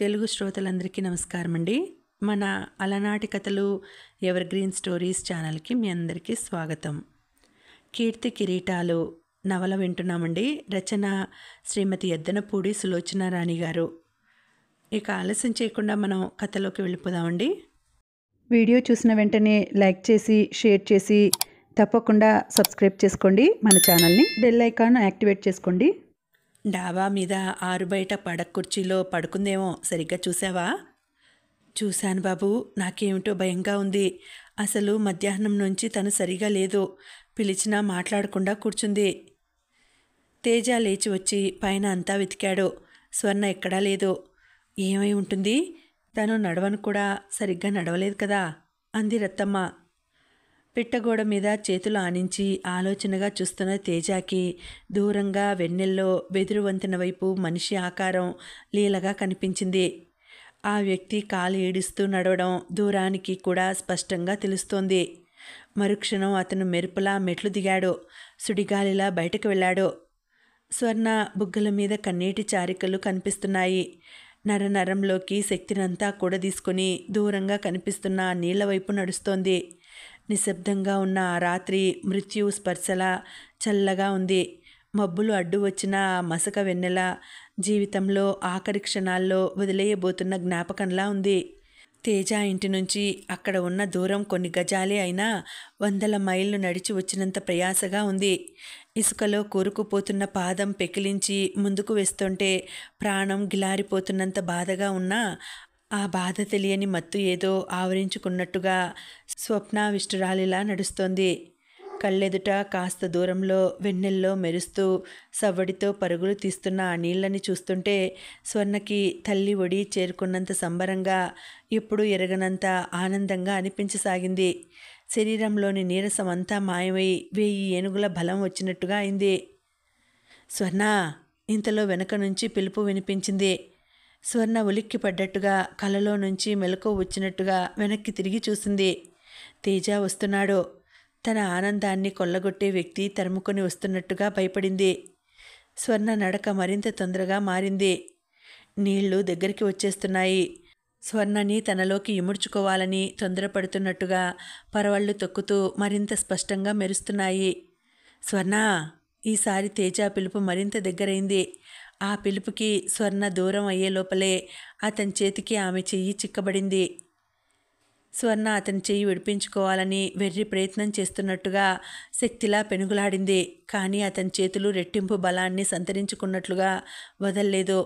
తెలుగు శ్రోతలందరికీ నమస్కారం అండి మన అలనాటి కథలు ఎవర్ గ్రీన్ స్టోరీస్ ఛానల్కి మీ అందరికీ స్వాగతం కీర్తి కిరీటాలు నవల వింటున్నామండి రచన శ్రీమతి ఎద్దనపూడి సులోచన రాణి గారు ఇక ఆలస్యం చేయకుండా మనం కథలోకి వెళ్ళిపోదామండి వీడియో చూసిన వెంటనే లైక్ చేసి షేర్ చేసి తప్పకుండా సబ్స్క్రైబ్ చేసుకోండి మన ఛానల్ని బెల్ ఐకాన్ యాక్టివేట్ చేసుకోండి డాబా మీద బయట పడక కుర్చీలో పడుకుందేమో సరిగ్గా చూసావా చూశాను బాబు నాకేమిటో భయంగా ఉంది అసలు మధ్యాహ్నం నుంచి తను సరిగా లేదు పిలిచినా మాట్లాడకుండా కూర్చుంది తేజ లేచి వచ్చి పైన అంతా వెతికాడు స్వర్ణ ఎక్కడా లేదు ఏమై ఉంటుంది తను నడవను కూడా సరిగ్గా నడవలేదు కదా అంది రత్తమ్మ పిట్టగోడ మీద చేతులు ఆనించి ఆలోచనగా చూస్తున్న తేజాకి దూరంగా వెన్నెల్లో బెదురు వంతెన వైపు మనిషి ఆకారం లీలగా కనిపించింది ఆ వ్యక్తి కాలు ఏడుస్తూ నడవడం దూరానికి కూడా స్పష్టంగా తెలుస్తోంది మరుక్షణం అతను మెరుపులా మెట్లు దిగాడు సుడిగాలిలా బయటకు వెళ్ళాడు స్వర్ణ బుగ్గల మీద కన్నీటి చారికలు కనిపిస్తున్నాయి నరనరంలోకి శక్తినంతా కూడా తీసుకుని దూరంగా కనిపిస్తున్న నీళ్ల వైపు నడుస్తోంది నిశ్శబ్దంగా ఉన్న ఆ రాత్రి మృత్యు స్పర్శలా చల్లగా ఉంది మబ్బులు అడ్డు వచ్చిన మసక వెన్నెల జీవితంలో ఆఖరి క్షణాల్లో వదిలేయబోతున్న జ్ఞాపకంలా ఉంది తేజ ఇంటి నుంచి అక్కడ ఉన్న దూరం కొన్ని గజాలే అయినా వందల మైళ్ళు నడిచి వచ్చినంత ప్రయాసగా ఉంది ఇసుకలో కూరుకుపోతున్న పాదం పెకిలించి ముందుకు వేస్తుంటే ప్రాణం గిలారిపోతున్నంత బాధగా ఉన్నా ఆ బాధ తెలియని మత్తు ఏదో ఆవరించుకున్నట్టుగా స్వప్నావిష్టురాలిలా నడుస్తోంది కళ్ళెదుట కాస్త దూరంలో వెన్నెల్లో మెరుస్తూ సవ్వడితో పరుగులు తీస్తున్న ఆ నీళ్ళని చూస్తుంటే స్వర్ణకి తల్లి ఒడి చేరుకున్నంత సంబరంగా ఎప్పుడు ఎరగనంత ఆనందంగా అనిపించసాగింది శరీరంలోని నీరసం అంతా మాయమై వేయి ఏనుగుల బలం వచ్చినట్టుగా అయింది స్వర్ణ ఇంతలో వెనక నుంచి పిలుపు వినిపించింది స్వర్ణ ఉలిక్కి పడ్డట్టుగా కలలో నుంచి మెలకు వచ్చినట్టుగా వెనక్కి తిరిగి చూసింది తేజ వస్తున్నాడు తన ఆనందాన్ని కొల్లగొట్టే వ్యక్తి తరుముకొని వస్తున్నట్టుగా భయపడింది స్వర్ణ నడక మరింత తొందరగా మారింది నీళ్లు దగ్గరికి వచ్చేస్తున్నాయి స్వర్ణని తనలోకి ఇముడ్చుకోవాలని తొందరపడుతున్నట్టుగా పరవళ్ళు తొక్కుతూ మరింత స్పష్టంగా మెరుస్తున్నాయి స్వర్ణ ఈసారి తేజ పిలుపు మరింత దగ్గరైంది ఆ పిలుపుకి స్వర్ణ దూరం అయ్యే లోపలే అతని చేతికి ఆమె చెయ్యి చిక్కబడింది స్వర్ణ అతని చెయ్యి విడిపించుకోవాలని వెర్రి ప్రయత్నం చేస్తున్నట్టుగా శక్తిలా పెనుగులాడింది కానీ అతని చేతులు రెట్టింపు బలాన్ని సంతరించుకున్నట్లుగా వదల్లేదు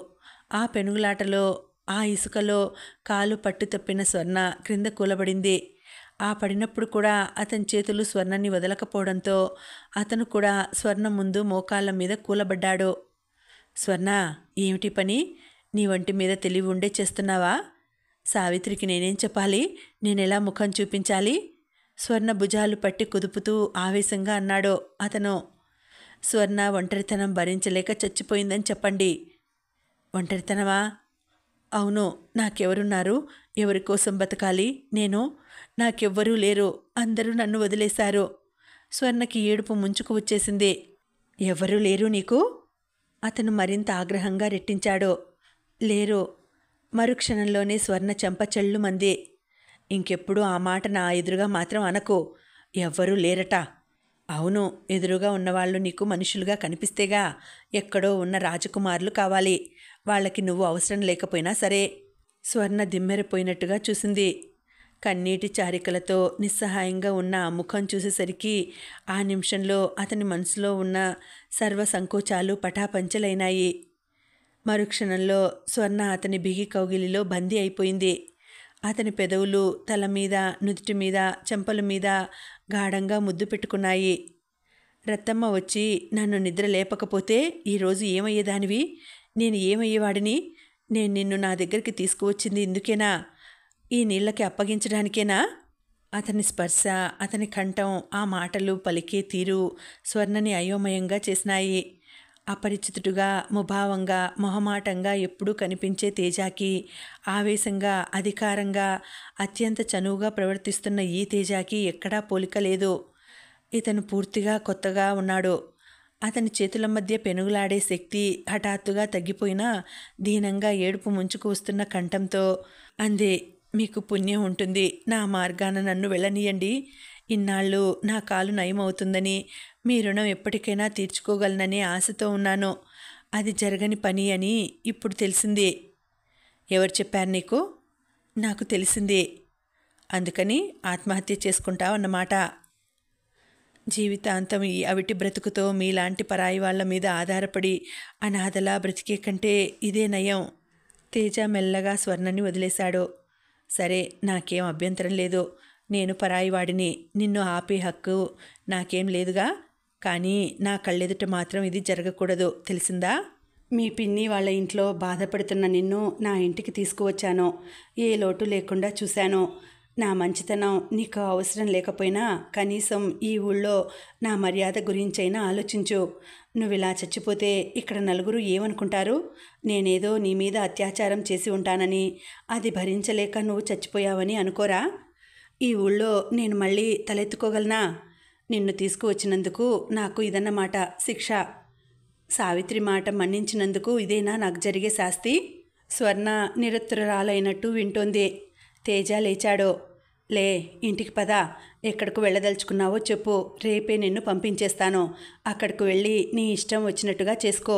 ఆ పెనుగులాటలో ఆ ఇసుకలో కాలు పట్టు తప్పిన స్వర్ణ క్రింద కూలబడింది ఆ పడినప్పుడు కూడా అతని చేతులు స్వర్ణని వదలకపోవడంతో అతను కూడా స్వర్ణ ముందు మోకాళ్ళ మీద కూలబడ్డాడు స్వర్ణ ఏమిటి పని నీ వంటి మీద తెలివి ఉండే చేస్తున్నావా సావిత్రికి నేనేం చెప్పాలి నేనెలా ముఖం చూపించాలి స్వర్ణ భుజాలు పట్టి కుదుపుతూ ఆవేశంగా అన్నాడో అతను స్వర్ణ ఒంటరితనం భరించలేక చచ్చిపోయిందని చెప్పండి ఒంటరితనమా అవును నాకెవరున్నారు ఎవరి కోసం బతకాలి నేను నాకెవ్వరూ లేరు అందరూ నన్ను వదిలేశారు స్వర్ణకి ఏడుపు ముంచుకు వచ్చేసింది ఎవరూ లేరు నీకు అతను మరింత ఆగ్రహంగా రెట్టించాడో లేరు మరుక్షణంలోనే స్వర్ణ చెంపచెళ్ళు మంది ఇంకెప్పుడు ఆ మాట నా ఎదురుగా మాత్రం అనకు ఎవ్వరూ లేరట అవును ఎదురుగా ఉన్నవాళ్ళు నీకు మనుషులుగా కనిపిస్తేగా ఎక్కడో ఉన్న రాజకుమారులు కావాలి వాళ్ళకి నువ్వు అవసరం లేకపోయినా సరే స్వర్ణ దిమ్మెరిపోయినట్టుగా చూసింది కన్నీటి చారికలతో నిస్సహాయంగా ఉన్న ఆ ముఖం చూసేసరికి ఆ నిమిషంలో అతని మనసులో ఉన్న సర్వ సంకోచాలు పటాపంచలైనాయి మరుక్షణంలో స్వర్ణ అతని బిగి కౌగిలిలో బందీ అయిపోయింది అతని పెదవులు తల మీద నుదుటి మీద చెంపల మీద గాఢంగా ముద్దు పెట్టుకున్నాయి రత్తమ్మ వచ్చి నన్ను నిద్ర లేపకపోతే ఈరోజు ఏమయ్యేదానివి నేను ఏమయ్యేవాడిని నేను నిన్ను నా దగ్గరికి తీసుకువచ్చింది ఇందుకేనా ఈ నీళ్ళకి అప్పగించడానికేనా అతని స్పర్శ అతని కంఠం ఆ మాటలు పలికే తీరు స్వర్ణని అయోమయంగా చేసినాయి అపరిచితుడుగా ముభావంగా మొహమాటంగా ఎప్పుడూ కనిపించే తేజాకి ఆవేశంగా అధికారంగా అత్యంత చనువుగా ప్రవర్తిస్తున్న ఈ తేజాకి ఎక్కడా పోలిక లేదు ఇతను పూర్తిగా కొత్తగా ఉన్నాడు అతని చేతుల మధ్య పెనుగులాడే శక్తి హఠాత్తుగా తగ్గిపోయినా దీనంగా ఏడుపు ముంచుకు వస్తున్న కంఠంతో అందే మీకు పుణ్యం ఉంటుంది నా మార్గాన నన్ను వెళ్ళనీయండి ఇన్నాళ్ళు నా కాలు నయమవుతుందని మీ రుణం ఎప్పటికైనా తీర్చుకోగలననే ఆశతో ఉన్నాను అది జరగని పని అని ఇప్పుడు తెలిసింది ఎవరు చెప్పారు నీకు నాకు తెలిసింది అందుకని ఆత్మహత్య చేసుకుంటావన్నమాట జీవితాంతం ఈ అవిటి బ్రతుకుతో మీలాంటి పరాయి వాళ్ళ మీద ఆధారపడి అనాథలా బ్రతికే కంటే ఇదే నయం తేజ మెల్లగా స్వర్ణని వదిలేశాడు సరే నాకేం అభ్యంతరం లేదు నేను పరాయివాడిని నిన్ను ఆపే హక్కు నాకేం లేదుగా కానీ నా కళ్ళెదుట మాత్రం ఇది జరగకూడదు తెలిసిందా మీ పిన్ని వాళ్ళ ఇంట్లో బాధపడుతున్న నిన్ను నా ఇంటికి తీసుకువచ్చాను ఏ లోటు లేకుండా చూశాను నా మంచితనం నీకు అవసరం లేకపోయినా కనీసం ఈ ఊళ్ళో నా మర్యాద గురించైనా ఆలోచించు నువ్వు ఇలా చచ్చిపోతే ఇక్కడ నలుగురు ఏమనుకుంటారు నేనేదో నీ మీద అత్యాచారం చేసి ఉంటానని అది భరించలేక నువ్వు చచ్చిపోయావని అనుకోరా ఈ ఊళ్ళో నేను మళ్ళీ తలెత్తుకోగలనా నిన్ను తీసుకువచ్చినందుకు నాకు ఇదన్నమాట శిక్ష సావిత్రి మాట మన్నించినందుకు ఇదేనా నాకు జరిగే శాస్తి స్వర్ణ నిరుత్తరాలైనట్టు వింటోంది తేజ లేచాడు లే ఇంటికి పద ఎక్కడికి వెళ్ళదలుచుకున్నావో చెప్పు రేపే నిన్ను పంపించేస్తాను అక్కడికి వెళ్ళి నీ ఇష్టం వచ్చినట్టుగా చేసుకో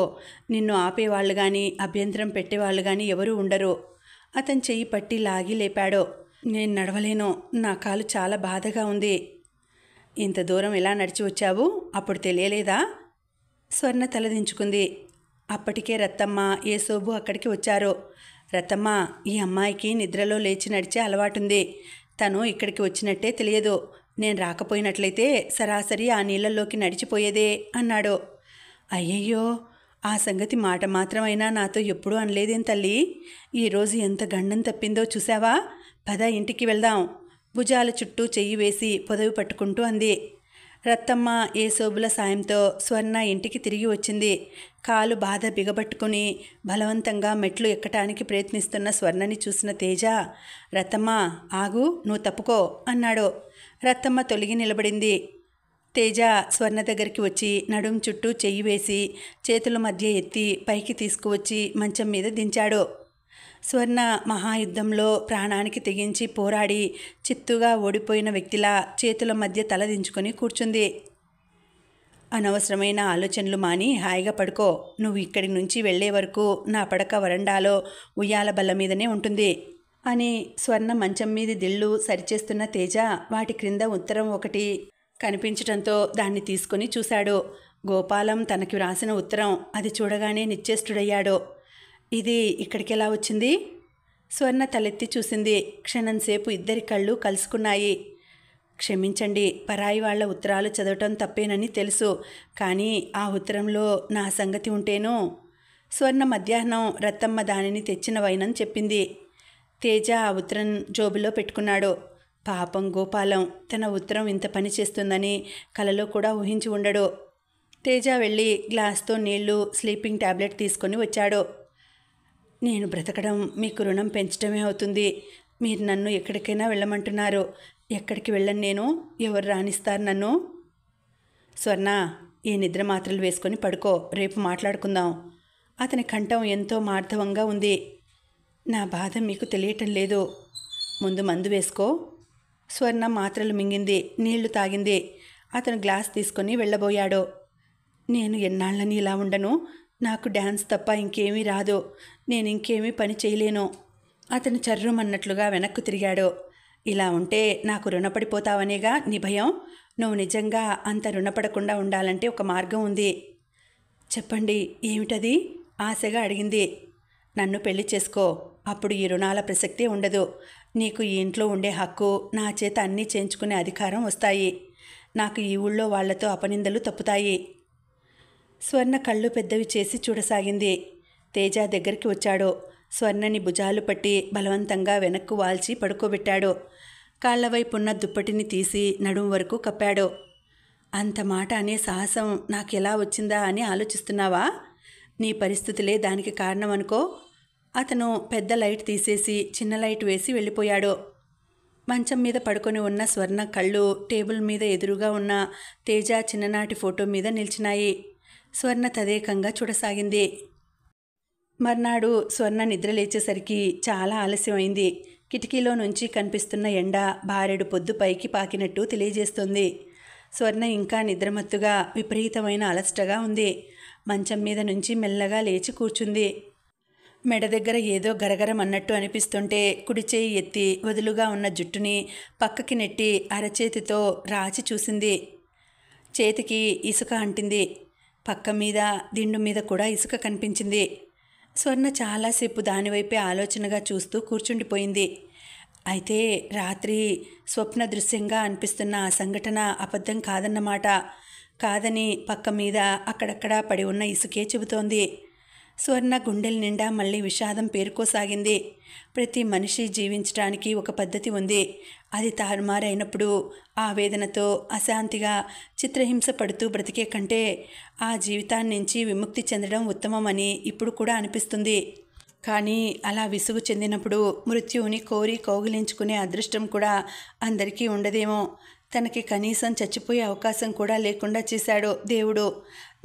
నిన్ను ఆపేవాళ్ళు కానీ అభ్యంతరం పెట్టేవాళ్ళు కానీ ఎవరూ ఉండరు అతను చెయ్యి పట్టి లాగి లేపాడు నేను నడవలేను నా కాలు చాలా బాధగా ఉంది ఇంత దూరం ఎలా నడిచి వచ్చావు అప్పుడు తెలియలేదా స్వర్ణ తలదించుకుంది అప్పటికే రత్తమ్మ ఏసోబు అక్కడికి వచ్చారు రతమ్మ ఈ అమ్మాయికి నిద్రలో లేచి నడిచే అలవాటుంది తను ఇక్కడికి వచ్చినట్టే తెలియదు నేను రాకపోయినట్లయితే సరాసరి ఆ నీళ్ళల్లోకి నడిచిపోయేదే అన్నాడు అయ్యయ్యో ఆ సంగతి మాట మాత్రమైనా నాతో ఎప్పుడూ అనలేదేం తల్లి ఈరోజు ఎంత గండం తప్పిందో చూసావా పద ఇంటికి వెళ్దాం భుజాల చుట్టూ చెయ్యి వేసి పొదవి పట్టుకుంటూ అంది రత్తమ్మ ఏ సోబుల సాయంతో స్వర్ణ ఇంటికి తిరిగి వచ్చింది కాలు బాధ బిగబట్టుకుని బలవంతంగా మెట్లు ఎక్కటానికి ప్రయత్నిస్తున్న స్వర్ణని చూసిన తేజ రతమ్మ ఆగు నువ్వు తప్పుకో అన్నాడు రత్తమ్మ తొలగి నిలబడింది తేజ స్వర్ణ దగ్గరికి వచ్చి నడుం చుట్టూ చెయ్యి వేసి చేతుల మధ్య ఎత్తి పైకి తీసుకువచ్చి మంచం మీద దించాడు స్వర్ణ మహాయుద్ధంలో ప్రాణానికి తెగించి పోరాడి చిత్తుగా ఓడిపోయిన వ్యక్తిలా చేతుల మధ్య తల దించుకొని కూర్చుంది అనవసరమైన ఆలోచనలు మాని హాయిగా పడుకో నువ్వు ఇక్కడి నుంచి వెళ్లే వరకు నా పడక వరండాలో ఉయ్యాల బల్ల మీదనే ఉంటుంది అని స్వర్ణ మంచం మీద దిళ్ళు సరిచేస్తున్న తేజ వాటి క్రింద ఉత్తరం ఒకటి కనిపించటంతో దాన్ని తీసుకుని చూశాడు గోపాలం తనకి వ్రాసిన ఉత్తరం అది చూడగానే నిశ్చేష్టుడయ్యాడు ఇది ఇక్కడికెలా వచ్చింది స్వర్ణ తలెత్తి చూసింది క్షణంసేపు ఇద్దరి కళ్ళు కలుసుకున్నాయి క్షమించండి పరాయి వాళ్ళ ఉత్తరాలు చదవటం తప్పేనని తెలుసు కానీ ఆ ఉత్తరంలో నా సంగతి ఉంటేనో స్వర్ణ మధ్యాహ్నం రత్తమ్మ దానిని తెచ్చిన వైనని చెప్పింది తేజ ఆ ఉత్తరం జోబులో పెట్టుకున్నాడు పాపం గోపాలం తన ఉత్తరం ఇంత పని చేస్తుందని కలలో కూడా ఊహించి ఉండడు తేజ వెళ్ళి గ్లాస్తో నీళ్లు స్లీపింగ్ ట్యాబ్లెట్ తీసుకొని వచ్చాడు నేను బ్రతకడం మీకు రుణం పెంచడమే అవుతుంది మీరు నన్ను ఎక్కడికైనా వెళ్ళమంటున్నారు ఎక్కడికి వెళ్ళను నేను ఎవరు రాణిస్తారు నన్ను స్వర్ణ ఈ నిద్ర మాత్రలు వేసుకొని పడుకో రేపు మాట్లాడుకుందాం అతని కంఠం ఎంతో మార్ధవంగా ఉంది నా బాధ మీకు తెలియటం లేదు ముందు మందు వేసుకో స్వర్ణ మాత్రలు మింగింది నీళ్లు తాగింది అతను గ్లాస్ తీసుకొని వెళ్ళబోయాడు నేను ఎన్నాళ్ళని ఇలా ఉండను నాకు డ్యాన్స్ తప్ప ఇంకేమీ రాదు నేను ఇంకేమీ పని చేయలేను అతను చర్రుమన్నట్లుగా వెనక్కు తిరిగాడు ఇలా ఉంటే నాకు రుణపడిపోతావనేగా నీ భయం నువ్వు నిజంగా అంత రుణపడకుండా ఉండాలంటే ఒక మార్గం ఉంది చెప్పండి ఏమిటది ఆశగా అడిగింది నన్ను పెళ్లి చేసుకో అప్పుడు ఈ రుణాల ప్రసక్తి ఉండదు నీకు ఈ ఇంట్లో ఉండే హక్కు నా చేత అన్నీ చేయించుకునే అధికారం వస్తాయి నాకు ఈ ఊళ్ళో వాళ్లతో అపనిందలు తప్పుతాయి స్వర్ణ కళ్ళు పెద్దవి చేసి చూడసాగింది తేజ దగ్గరికి వచ్చాడు స్వర్ణని భుజాలు పట్టి బలవంతంగా వెనక్కు వాల్చి పడుకోబెట్టాడు కాళ్లవైపున్న దుప్పటిని తీసి నడుము వరకు కప్పాడు అంత మాట అనే సాహసం నాకెలా వచ్చిందా అని ఆలోచిస్తున్నావా నీ పరిస్థితులే దానికి కారణం అనుకో అతను పెద్ద లైట్ తీసేసి చిన్న లైట్ వేసి వెళ్ళిపోయాడు మంచం మీద పడుకొని ఉన్న స్వర్ణ కళ్ళు టేబుల్ మీద ఎదురుగా ఉన్న తేజ చిన్ననాటి ఫోటో మీద నిలిచినాయి స్వర్ణ తదేకంగా చూడసాగింది మర్నాడు స్వర్ణ నిద్ర లేచేసరికి చాలా ఆలస్యమైంది కిటికీలో నుంచి కనిపిస్తున్న ఎండ భార్యడు పొద్దు పైకి పాకినట్టు తెలియజేస్తుంది స్వర్ణ ఇంకా నిద్రమత్తుగా విపరీతమైన అలస్టగా ఉంది మంచం మీద నుంచి మెల్లగా లేచి కూర్చుంది మెడ దగ్గర ఏదో గరగరం అన్నట్టు అనిపిస్తుంటే కుడి చేయి ఎత్తి వదులుగా ఉన్న జుట్టుని పక్కకి నెట్టి అరచేతితో రాచి చూసింది చేతికి ఇసుక అంటింది పక్క మీద దిండు మీద కూడా ఇసుక కనిపించింది స్వర్ణ చాలాసేపు దానివైపే ఆలోచనగా చూస్తూ కూర్చుండిపోయింది అయితే రాత్రి స్వప్న దృశ్యంగా అనిపిస్తున్న ఆ సంఘటన అబద్ధం కాదన్నమాట కాదని పక్క మీద అక్కడక్కడ పడి ఉన్న ఇసుకే చెబుతోంది స్వర్ణ గుండెల నిండా మళ్ళీ విషాదం పేరుకోసాగింది ప్రతి మనిషి జీవించడానికి ఒక పద్ధతి ఉంది అది తారుమారైనప్పుడు వేదనతో అశాంతిగా చిత్రహింస పడుతూ బ్రతికే కంటే ఆ జీవితాన్నించి విముక్తి చెందడం ఉత్తమమని ఇప్పుడు కూడా అనిపిస్తుంది కానీ అలా విసుగు చెందినప్పుడు మృత్యువుని కోరి కౌగిలించుకునే అదృష్టం కూడా అందరికీ ఉండదేమో తనకి కనీసం చచ్చిపోయే అవకాశం కూడా లేకుండా చేశాడు దేవుడు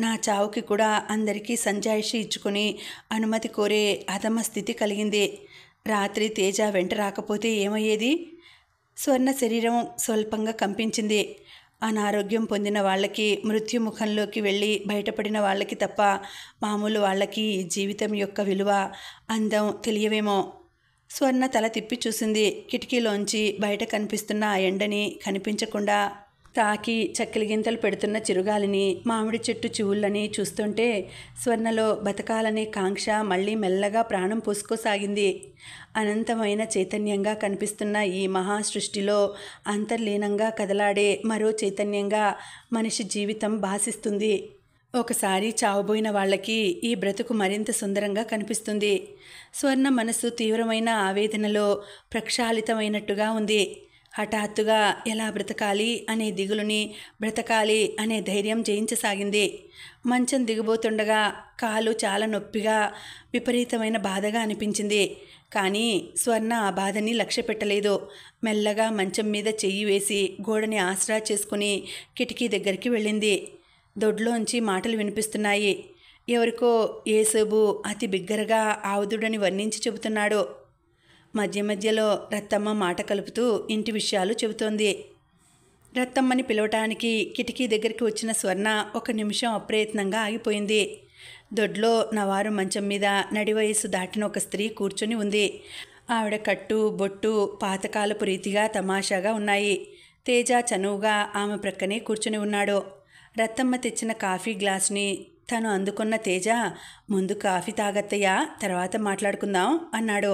నా చావుకి కూడా అందరికీ సంజాయిషి ఇచ్చుకుని అనుమతి కోరే అధమ స్థితి కలిగింది రాత్రి తేజ వెంట రాకపోతే ఏమయ్యేది స్వర్ణ శరీరం స్వల్పంగా కంపించింది అనారోగ్యం పొందిన వాళ్ళకి మృత్యుముఖంలోకి వెళ్ళి బయటపడిన వాళ్ళకి తప్ప మామూలు వాళ్ళకి జీవితం యొక్క విలువ అందం తెలియవేమో స్వర్ణ తల తిప్పి చూసింది కిటికీలోంచి బయట కనిపిస్తున్న ఆ ఎండని కనిపించకుండా తాకి చక్కెల గింతలు పెడుతున్న చిరుగాలిని మామిడి చెట్టు చూళ్ళని చూస్తుంటే స్వర్ణలో బతకాలనే కాంక్ష మళ్ళీ మెల్లగా ప్రాణం పోసుకోసాగింది అనంతమైన చైతన్యంగా కనిపిస్తున్న ఈ మహా సృష్టిలో అంతర్లీనంగా కదలాడే మరో చైతన్యంగా మనిషి జీవితం భాసిస్తుంది ఒకసారి చావబోయిన వాళ్ళకి ఈ బ్రతుకు మరింత సుందరంగా కనిపిస్తుంది స్వర్ణ మనసు తీవ్రమైన ఆవేదనలో ప్రక్షాళితమైనట్టుగా ఉంది హఠాత్తుగా ఎలా బ్రతకాలి అనే దిగులుని బ్రతకాలి అనే ధైర్యం జయించసాగింది మంచం దిగబోతుండగా కాలు చాలా నొప్పిగా విపరీతమైన బాధగా అనిపించింది కానీ స్వర్ణ ఆ బాధని లక్ష్య పెట్టలేదు మెల్లగా మంచం మీద చెయ్యి వేసి గోడని ఆసరా చేసుకుని కిటికీ దగ్గరికి వెళ్ళింది దొడ్లోంచి మాటలు వినిపిస్తున్నాయి ఎవరికో ఏసేబు అతి బిగ్గరగా ఆవుదుడని వర్ణించి చెబుతున్నాడు మధ్య మధ్యలో రత్తమ్మ మాట కలుపుతూ ఇంటి విషయాలు చెబుతోంది రత్తమ్మని పిలవటానికి కిటికీ దగ్గరికి వచ్చిన స్వర్ణ ఒక నిమిషం అప్రయత్నంగా ఆగిపోయింది దొడ్లో నవారు మంచం మీద నడి దాటిన ఒక స్త్రీ కూర్చొని ఉంది ఆవిడ కట్టు బొట్టు పాతకాలపు రీతిగా తమాషాగా ఉన్నాయి తేజ చనువుగా ఆమె ప్రక్కనే కూర్చొని ఉన్నాడు రత్తమ్మ తెచ్చిన కాఫీ గ్లాస్ని తను అందుకున్న తేజ ముందు కాఫీ తాగత్తయ్యా తర్వాత మాట్లాడుకుందాం అన్నాడు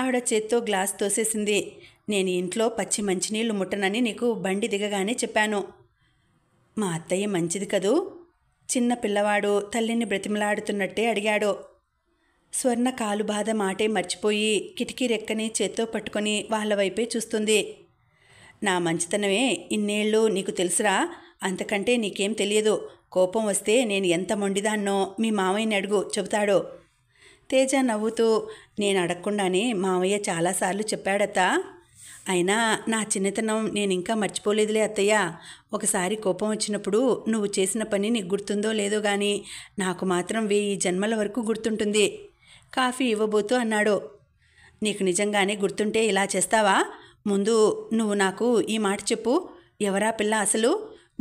ఆవిడ చేత్తో గ్లాస్ తోసేసింది నేను ఇంట్లో పచ్చి మంచినీళ్ళు ముట్టనని నీకు బండి దిగగానే చెప్పాను మా అత్తయ్య మంచిది కదూ చిన్న పిల్లవాడు తల్లిని బ్రతిమలాడుతున్నట్టే అడిగాడు స్వర్ణ కాలు బాధ మాటే మర్చిపోయి కిటికీ రెక్కని చేత్తో పట్టుకొని వాళ్ళ వైపే చూస్తుంది నా మంచితనమే ఇన్నేళ్ళు నీకు తెలుసురా అంతకంటే నీకేం తెలియదు కోపం వస్తే నేను ఎంత మొండిదాన్నో మీ మామయ్యని అడుగు చెబుతాడు తేజ నవ్వుతూ నేను అడగకుండానే మావయ్య చాలాసార్లు చెప్పాడత అయినా నా చిన్నతనం నేను ఇంకా మర్చిపోలేదులే అత్తయ్య ఒకసారి కోపం వచ్చినప్పుడు నువ్వు చేసిన పని నీకు గుర్తుందో లేదో కానీ నాకు మాత్రం వెయ్యి జన్మల వరకు గుర్తుంటుంది కాఫీ ఇవ్వబోతూ అన్నాడు నీకు నిజంగానే గుర్తుంటే ఇలా చేస్తావా ముందు నువ్వు నాకు ఈ మాట చెప్పు ఎవరా పిల్ల అసలు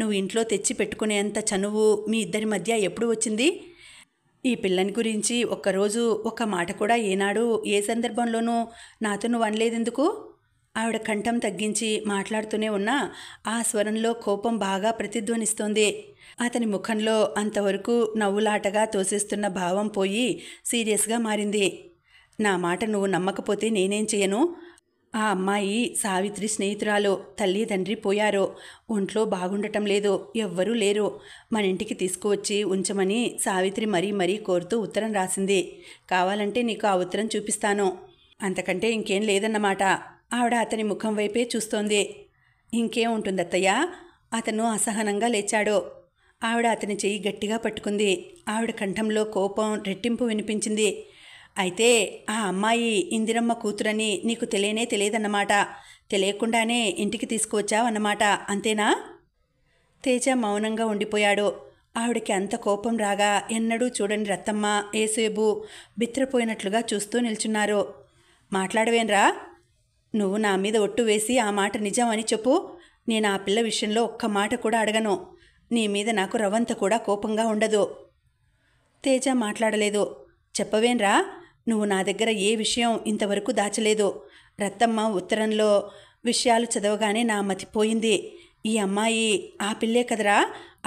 నువ్వు ఇంట్లో తెచ్చి పెట్టుకునేంత చనువు మీ ఇద్దరి మధ్య ఎప్పుడు వచ్చింది ఈ పిల్లని గురించి ఒక్కరోజు ఒక మాట కూడా ఏనాడు ఏ సందర్భంలోనూ నాతో నువ్వు అనలేదెందుకు ఆవిడ కంఠం తగ్గించి మాట్లాడుతూనే ఉన్నా ఆ స్వరంలో కోపం బాగా ప్రతిధ్వనిస్తోంది అతని ముఖంలో అంతవరకు నవ్వులాటగా తోసేస్తున్న భావం పోయి సీరియస్గా మారింది నా మాట నువ్వు నమ్మకపోతే నేనేం చేయను ఆ అమ్మాయి సావిత్రి స్నేహితురాలో తల్లి తండ్రి పోయారో ఒంట్లో బాగుండటం లేదో ఎవ్వరూ లేరు మన ఇంటికి తీసుకువచ్చి ఉంచమని సావిత్రి మరీ మరీ కోరుతూ ఉత్తరం రాసింది కావాలంటే నీకు ఆ ఉత్తరం చూపిస్తాను అంతకంటే ఇంకేం లేదన్నమాట ఆవిడ అతని ముఖం వైపే చూస్తోంది ఇంకేం ఉంటుందత్తయ్యా అతను అసహనంగా లేచాడు ఆవిడ అతని చెయ్యి గట్టిగా పట్టుకుంది ఆవిడ కంఠంలో కోపం రెట్టింపు వినిపించింది అయితే ఆ అమ్మాయి ఇందిరమ్మ కూతురని నీకు తెలియనే తెలియదన్నమాట తెలియకుండానే ఇంటికి తీసుకువచ్చావన్నమాట అంతేనా తేజ మౌనంగా ఉండిపోయాడు ఆవిడకి అంత కోపం రాగా ఎన్నడూ చూడని రత్తమ్మ ఏసేబు బిత్రపోయినట్లుగా చూస్తూ నిల్చున్నారు మాట్లాడవేన్రా నువ్వు నా మీద ఒట్టు వేసి ఆ మాట నిజం అని చెప్పు నేను ఆ పిల్ల విషయంలో ఒక్క మాట కూడా అడగను నీ మీద నాకు రవంత కూడా కోపంగా ఉండదు తేజ మాట్లాడలేదు చెప్పవేన్రా నువ్వు నా దగ్గర ఏ విషయం ఇంతవరకు దాచలేదు రత్తమ్మ ఉత్తరంలో విషయాలు చదవగానే నా మతిపోయింది ఈ అమ్మాయి ఆ పిల్లే కదరా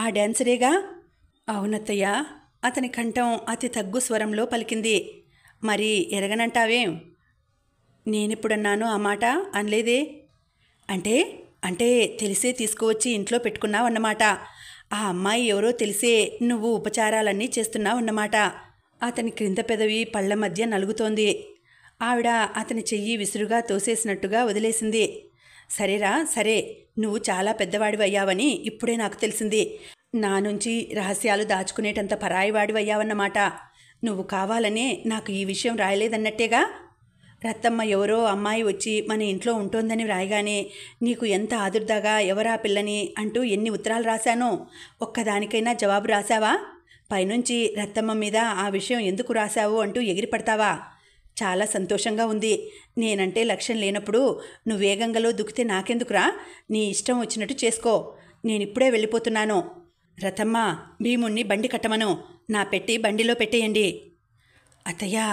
ఆ డ్యాన్సరేగా అవునత్తయ్య అతని కంఠం అతి తగ్గు స్వరంలో పలికింది మరి ఎరగనంటావేం నేనిప్పుడన్నాను ఆ మాట అనలేదే అంటే అంటే తెలిసే తీసుకువచ్చి ఇంట్లో పెట్టుకున్నావన్నమాట ఆ అమ్మాయి ఎవరో తెలిసే నువ్వు ఉపచారాలన్నీ చేస్తున్నావన్నమాట అతని క్రింద పెదవి పళ్ల మధ్య నలుగుతోంది ఆవిడ అతని చెయ్యి విసురుగా తోసేసినట్టుగా వదిలేసింది సరేరా సరే నువ్వు చాలా పెద్దవాడివయ్యావని ఇప్పుడే నాకు తెలిసింది నా నుంచి రహస్యాలు దాచుకునేటంత పరాయివాడివయ్యావన్నమాట నువ్వు కావాలనే నాకు ఈ విషయం రాయలేదన్నట్టేగా రత్తమ్మ ఎవరో అమ్మాయి వచ్చి మన ఇంట్లో ఉంటోందని వ్రాయగానే నీకు ఎంత ఆదుర్దాగా ఎవరా పిల్లని అంటూ ఎన్ని ఉత్తరాలు రాశానో ఒక్కదానికైనా జవాబు రాశావా పైనుంచి రత్తమ్మ మీద ఆ విషయం ఎందుకు రాశావు అంటూ ఎగిరిపడతావా చాలా సంతోషంగా ఉంది నేనంటే లక్ష్యం లేనప్పుడు నువ్వు గంగలో దుక్కితే నాకెందుకురా నీ ఇష్టం వచ్చినట్టు చేసుకో నేనిప్పుడే వెళ్ళిపోతున్నాను రతమ్మ భీముణ్ణి బండి కట్టమను నా పెట్టి బండిలో పెట్టేయండి అతయ్యా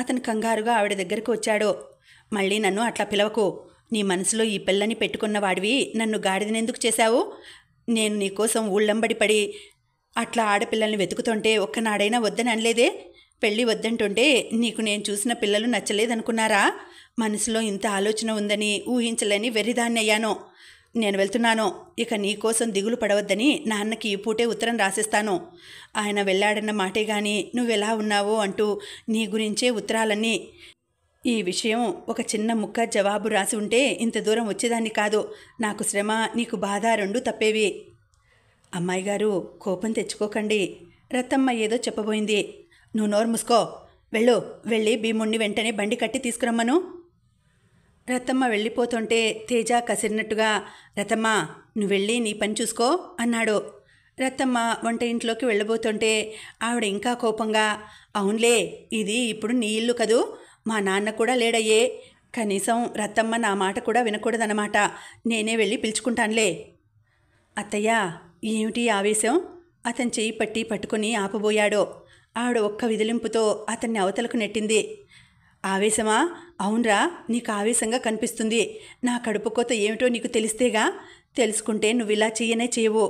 అతను కంగారుగా ఆవిడ దగ్గరకు వచ్చాడు మళ్ళీ నన్ను అట్లా పిలవకు నీ మనసులో ఈ పిల్లని పెట్టుకున్న వాడివి నన్ను గాడిదనెందుకు చేశావు నేను నీకోసం ఊళ్ళంబడి పడి అట్లా ఆడపిల్లల్ని వెతుకుతుంటే ఒక్కనాడైనా వద్దని అనలేదే పెళ్ళి వద్దంటుంటే నీకు నేను చూసిన పిల్లలు నచ్చలేదనుకున్నారా మనసులో ఇంత ఆలోచన ఉందని ఊహించలేని వెర్రిదాన్నయ్యాను నేను వెళ్తున్నాను ఇక నీకోసం దిగులు పడవద్దని నాన్నకి ఈ పూటే ఉత్తరం రాసిస్తాను ఆయన వెళ్ళాడన్న మాటే గాని నువ్వెలా ఉన్నావో అంటూ నీ గురించే ఉత్తరాలన్నీ ఈ విషయం ఒక చిన్న ముక్క జవాబు రాసి ఉంటే ఇంత దూరం వచ్చేదాన్ని కాదు నాకు శ్రమ నీకు బాధ రెండు తప్పేవి అమ్మాయి గారు కోపం తెచ్చుకోకండి రత్తమ్మ ఏదో చెప్పబోయింది నువ్వు నోరు మూసుకో వెళ్ళు వెళ్ళి భీముణ్ణి వెంటనే బండి కట్టి తీసుకురమ్మను రతమ్మ వెళ్ళిపోతుంటే తేజ కసిరినట్టుగా రతమ్మ నువ్వు వెళ్ళి నీ పని చూసుకో అన్నాడు రతమ్మ వంట ఇంట్లోకి వెళ్ళబోతుంటే ఆవిడ ఇంకా కోపంగా అవునులే ఇది ఇప్పుడు నీ ఇల్లు కదూ మా నాన్న కూడా లేడయ్యే కనీసం రతమ్మ నా మాట కూడా వినకూడదన్నమాట నేనే వెళ్ళి పిలుచుకుంటానులే అత్తయ్యా ఏమిటి ఆవేశం అతని చేయి పట్టి పట్టుకుని ఆపబోయాడో ఆవిడ ఒక్క విదిలింపుతో అతన్ని అవతలకు నెట్టింది ఆవేశమా అవునరా నీకు ఆవేశంగా కనిపిస్తుంది నా కడుపు కోత ఏమిటో నీకు తెలిస్తేగా తెలుసుకుంటే నువ్వు ఇలా చేయనే చేయవు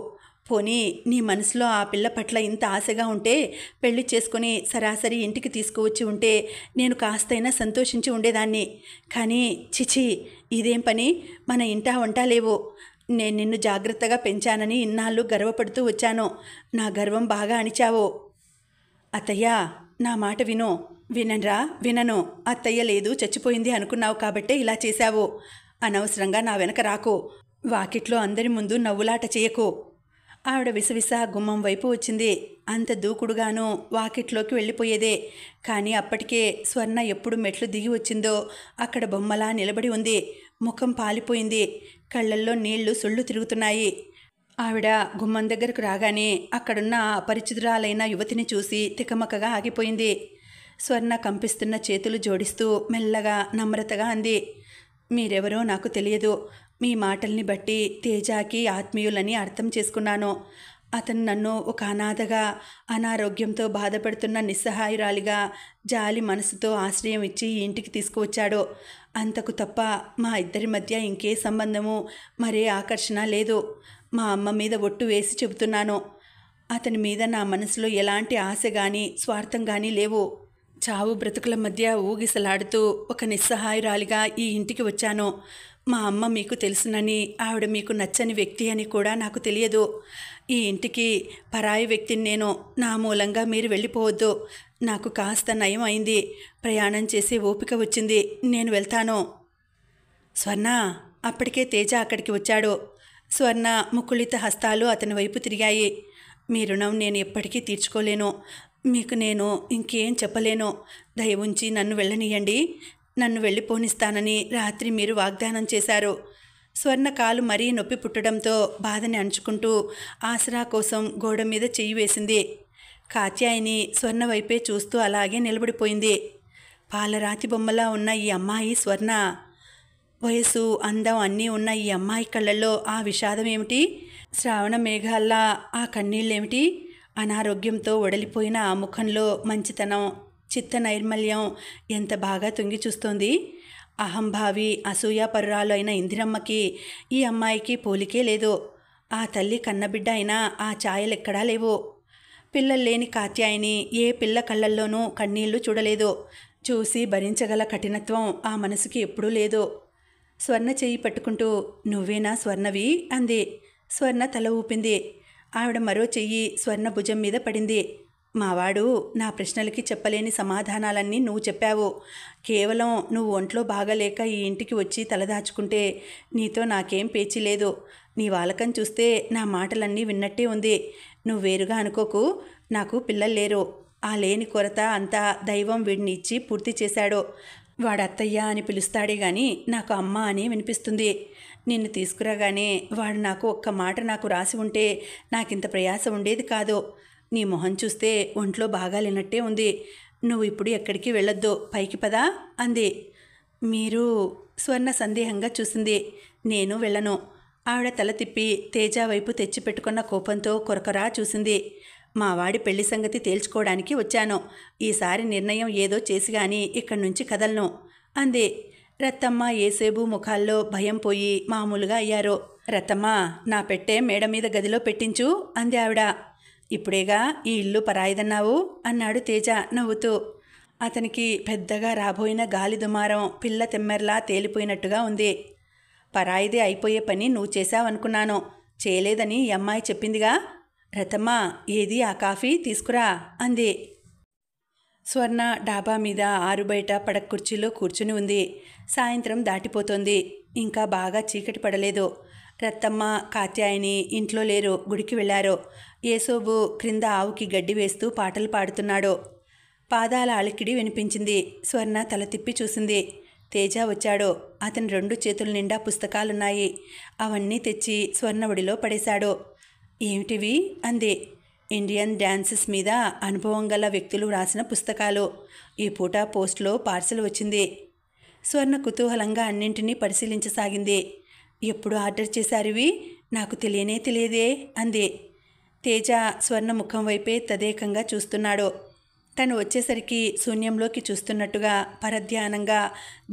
పోనీ నీ మనసులో ఆ పిల్ల పట్ల ఇంత ఆశగా ఉంటే పెళ్లి చేసుకుని సరాసరి ఇంటికి తీసుకువచ్చి ఉంటే నేను కాస్తైనా సంతోషించి ఉండేదాన్ని కానీ చిచి ఇదేం పని మన ఇంటా వంట లేవు నేను నిన్ను జాగ్రత్తగా పెంచానని ఇన్నాళ్ళు గర్వపడుతూ వచ్చాను నా గర్వం బాగా అణిచావో అత్తయ్య నా మాట విను వినరా వినను అత్తయ్య లేదు చచ్చిపోయింది అనుకున్నావు కాబట్టే ఇలా చేశావు అనవసరంగా నా వెనక రాకు వాకిట్లో అందరి ముందు నవ్వులాట చేయకు ఆవిడ విసవిస గుమ్మం వైపు వచ్చింది అంత దూకుడుగాను వాకిట్లోకి వెళ్ళిపోయేదే కానీ అప్పటికే స్వర్ణ ఎప్పుడు మెట్లు దిగి వచ్చిందో అక్కడ బొమ్మలా నిలబడి ఉంది ముఖం పాలిపోయింది కళ్ళల్లో నీళ్లు సుళ్ళు తిరుగుతున్నాయి ఆవిడ గుమ్మం దగ్గరకు రాగానే అక్కడున్న పరిచితురాలైన యువతిని చూసి తికమకగా ఆగిపోయింది స్వర్ణ కంపిస్తున్న చేతులు జోడిస్తూ మెల్లగా నమ్రతగా అంది మీరెవరో నాకు తెలియదు మీ మాటల్ని బట్టి తేజాకి ఆత్మీయులని అర్థం చేసుకున్నాను అతను నన్ను ఒక అనాథగా అనారోగ్యంతో బాధపడుతున్న నిస్సహాయురాలిగా జాలి మనసుతో ఆశ్రయం ఇచ్చి ఇంటికి తీసుకువచ్చాడు అంతకు తప్ప మా ఇద్దరి మధ్య ఇంకే సంబంధము మరే ఆకర్షణ లేదు మా అమ్మ మీద ఒట్టు వేసి చెబుతున్నాను అతని మీద నా మనసులో ఎలాంటి ఆశ కానీ స్వార్థం కానీ లేవు చావు బ్రతుకుల మధ్య ఊగిసలాడుతూ ఒక నిస్సహాయురాలిగా ఈ ఇంటికి వచ్చాను మా అమ్మ మీకు తెలుసునని ఆవిడ మీకు నచ్చని వ్యక్తి అని కూడా నాకు తెలియదు ఈ ఇంటికి పరాయి వ్యక్తిని నేను నా మూలంగా మీరు వెళ్ళిపోవద్దు నాకు కాస్త నయం అయింది ప్రయాణం చేసే ఓపిక వచ్చింది నేను వెళ్తాను స్వర్ణ అప్పటికే తేజ అక్కడికి వచ్చాడు స్వర్ణ ముకుళిత హస్తాలు అతని వైపు తిరిగాయి మీ రుణం నేను ఎప్పటికీ తీర్చుకోలేను మీకు నేను ఇంకేం చెప్పలేను దయ ఉంచి నన్ను వెళ్ళనియండి నన్ను వెళ్ళిపోనిస్తానని రాత్రి మీరు వాగ్దానం చేశారు స్వర్ణ కాలు మరీ నొప్పి పుట్టడంతో బాధని అణుచుకుంటూ ఆసరా కోసం గోడ మీద చెయ్యి వేసింది కాత్యాయిని స్వర్ణ వైపే చూస్తూ అలాగే నిలబడిపోయింది పాలరాతి బొమ్మలా ఉన్న ఈ అమ్మాయి స్వర్ణ వయసు అందం అన్నీ ఉన్న ఈ అమ్మాయి కళ్ళల్లో ఆ విషాదం ఏమిటి శ్రావణ మేఘాల్లా ఆ కన్నీళ్ళేమిటి అనారోగ్యంతో ఒడలిపోయిన ఆ ముఖంలో మంచితనం చిత్త నైర్మల్యం ఎంత బాగా తొంగి చూస్తోంది అహంభావి అసూయాపరురాలు అయిన ఇందిరమ్మకి ఈ అమ్మాయికి పోలికే లేదు ఆ తల్లి కన్నబిడ్డ అయినా ఆ ఎక్కడా లేవు పిల్లల్లేని లేని కాత్యాయిని ఏ పిల్ల కళ్ళల్లోనూ కన్నీళ్లు చూడలేదు చూసి భరించగల కఠినత్వం ఆ మనసుకి ఎప్పుడూ లేదు స్వర్ణ చెయ్యి పట్టుకుంటూ నువ్వేనా స్వర్ణవి అంది స్వర్ణ తల ఊపింది ఆవిడ మరో చెయ్యి స్వర్ణ భుజం మీద పడింది మావాడు నా ప్రశ్నలకి చెప్పలేని సమాధానాలన్నీ నువ్వు చెప్పావు కేవలం నువ్వు ఒంట్లో బాగలేక ఈ ఇంటికి వచ్చి తలదాచుకుంటే నీతో నాకేం పేచీ లేదు నీ వాలకం చూస్తే నా మాటలన్నీ విన్నట్టే ఉంది నువ్వు వేరుగా అనుకోకు నాకు పిల్లలు లేరు ఆ లేని కొరత అంతా దైవం వీడిని ఇచ్చి పూర్తి చేశాడు అత్తయ్య అని పిలుస్తాడే గాని నాకు అమ్మ అని వినిపిస్తుంది నిన్ను తీసుకురాగానే వాడు నాకు ఒక్క మాట నాకు రాసి ఉంటే నాకింత ప్రయాసం ఉండేది కాదు నీ మొహం చూస్తే ఒంట్లో బాగాలేనట్టే ఉంది నువ్వు ఇప్పుడు ఎక్కడికి వెళ్ళొద్దు పైకి పదా అంది మీరు స్వర్ణ సందేహంగా చూసింది నేను వెళ్ళను ఆవిడ తల తిప్పి తేజ వైపు తెచ్చిపెట్టుకున్న కోపంతో కొరకరా చూసింది మా వాడి పెళ్లి సంగతి తేల్చుకోవడానికి వచ్చాను ఈసారి నిర్ణయం ఏదో చేసి ఇక్కడి నుంచి కదలను అంది రత్తమ్మ ఏసేబు ముఖాల్లో భయం పోయి మామూలుగా అయ్యారు రత్తమ్మ నా పెట్టే మేడ మీద గదిలో పెట్టించు అంది ఆవిడ ఇప్పుడేగా ఈ ఇల్లు పరాయిదన్నావు అన్నాడు తేజ నవ్వుతూ అతనికి పెద్దగా రాబోయిన గాలి దుమారం పిల్ల తెమ్మెర్లా తేలిపోయినట్టుగా ఉంది పరాయిది అయిపోయే పని నువ్వు చేశావనుకున్నాను చేయలేదని అమ్మాయి చెప్పిందిగా రతమ్మ ఏది ఆ కాఫీ తీసుకురా అంది స్వర్ణ డాబా మీద ఆరు బయట పడక కుర్చీలో కూర్చుని ఉంది సాయంత్రం దాటిపోతోంది ఇంకా బాగా చీకటి పడలేదు రత్తమ్మ కాత్యాయని ఇంట్లో లేరు గుడికి వెళ్ళారు ఏసోబు క్రింద ఆవుకి గడ్డి వేస్తూ పాటలు పాడుతున్నాడు పాదాల అలికిడి వినిపించింది స్వర్ణ తల తిప్పి చూసింది తేజ వచ్చాడో అతని రెండు చేతుల నిండా పుస్తకాలున్నాయి అవన్నీ తెచ్చి స్వర్ణవుడిలో పడేశాడు ఏమిటివి అంది ఇండియన్ డ్యాన్సెస్ మీద అనుభవం గల వ్యక్తులు రాసిన పుస్తకాలు ఈ పూట పోస్ట్లో పార్సిల్ వచ్చింది స్వర్ణ కుతూహలంగా అన్నింటినీ పరిశీలించసాగింది ఎప్పుడు ఆర్డర్ చేశారివి నాకు తెలియనే తెలియదే అంది తేజ స్వర్ణ ముఖం వైపే తదేకంగా చూస్తున్నాడు తను వచ్చేసరికి శూన్యంలోకి చూస్తున్నట్టుగా పరధ్యానంగా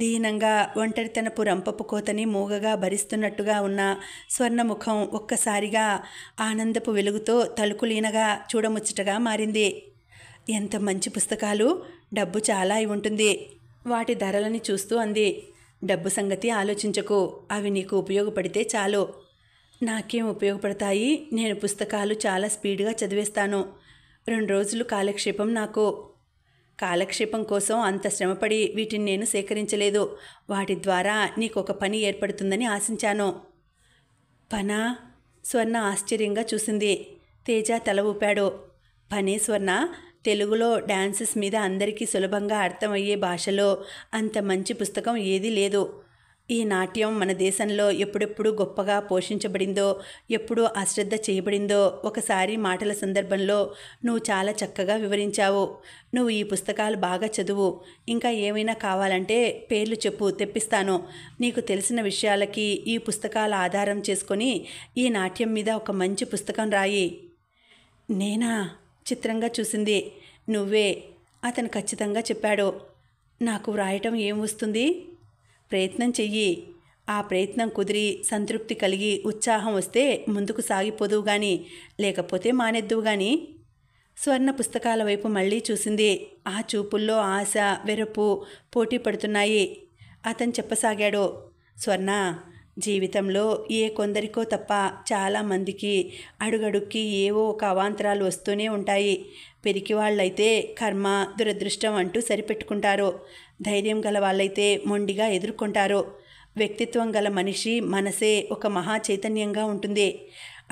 దీనంగా ఒంటరితనపు రంపపు కోతని మూగగా భరిస్తున్నట్టుగా ఉన్న స్వర్ణముఖం ఒక్కసారిగా ఆనందపు వెలుగుతో తలుకులీనగా చూడముచ్చటగా మారింది ఎంత మంచి పుస్తకాలు డబ్బు చాలా అయి ఉంటుంది వాటి ధరలని చూస్తూ అంది డబ్బు సంగతి ఆలోచించకు అవి నీకు ఉపయోగపడితే చాలు నాకేం ఉపయోగపడతాయి నేను పుస్తకాలు చాలా స్పీడ్గా చదివేస్తాను రెండు రోజులు కాలక్షేపం నాకు కాలక్షేపం కోసం అంత శ్రమపడి వీటిని నేను సేకరించలేదు వాటి ద్వారా నీకు ఒక పని ఏర్పడుతుందని ఆశించాను పనా స్వర్ణ ఆశ్చర్యంగా చూసింది తేజ తల ఊపాడు పని స్వర్ణ తెలుగులో డాన్సెస్ మీద అందరికీ సులభంగా అర్థమయ్యే భాషలో అంత మంచి పుస్తకం ఏదీ లేదు ఈ నాట్యం మన దేశంలో ఎప్పుడెప్పుడు గొప్పగా పోషించబడిందో ఎప్పుడు అశ్రద్ధ చేయబడిందో ఒకసారి మాటల సందర్భంలో నువ్వు చాలా చక్కగా వివరించావు నువ్వు ఈ పుస్తకాలు బాగా చదువు ఇంకా ఏమైనా కావాలంటే పేర్లు చెప్పు తెప్పిస్తాను నీకు తెలిసిన విషయాలకి ఈ పుస్తకాల ఆధారం చేసుకొని ఈ నాట్యం మీద ఒక మంచి పుస్తకం రాయి నేనా చిత్రంగా చూసింది నువ్వే అతను ఖచ్చితంగా చెప్పాడు నాకు వ్రాయటం ఏం వస్తుంది ప్రయత్నం చెయ్యి ఆ ప్రయత్నం కుదిరి సంతృప్తి కలిగి ఉత్సాహం వస్తే ముందుకు సాగిపోదువు గాని లేకపోతే మానేద్దువు గాని స్వర్ణ పుస్తకాల వైపు మళ్ళీ చూసింది ఆ చూపుల్లో ఆశ వెరపు పోటీ పడుతున్నాయి అతను చెప్పసాగాడు స్వర్ణ జీవితంలో ఏ కొందరికో తప్ప చాలామందికి అడుగడుక్కి ఏవో ఒక అవాంతరాలు వస్తూనే ఉంటాయి పెరిగి వాళ్ళైతే కర్మ దురదృష్టం అంటూ సరిపెట్టుకుంటారు ధైర్యం గల వాళ్ళైతే మొండిగా ఎదుర్కొంటారో వ్యక్తిత్వం గల మనిషి మనసే ఒక మహా చైతన్యంగా ఉంటుంది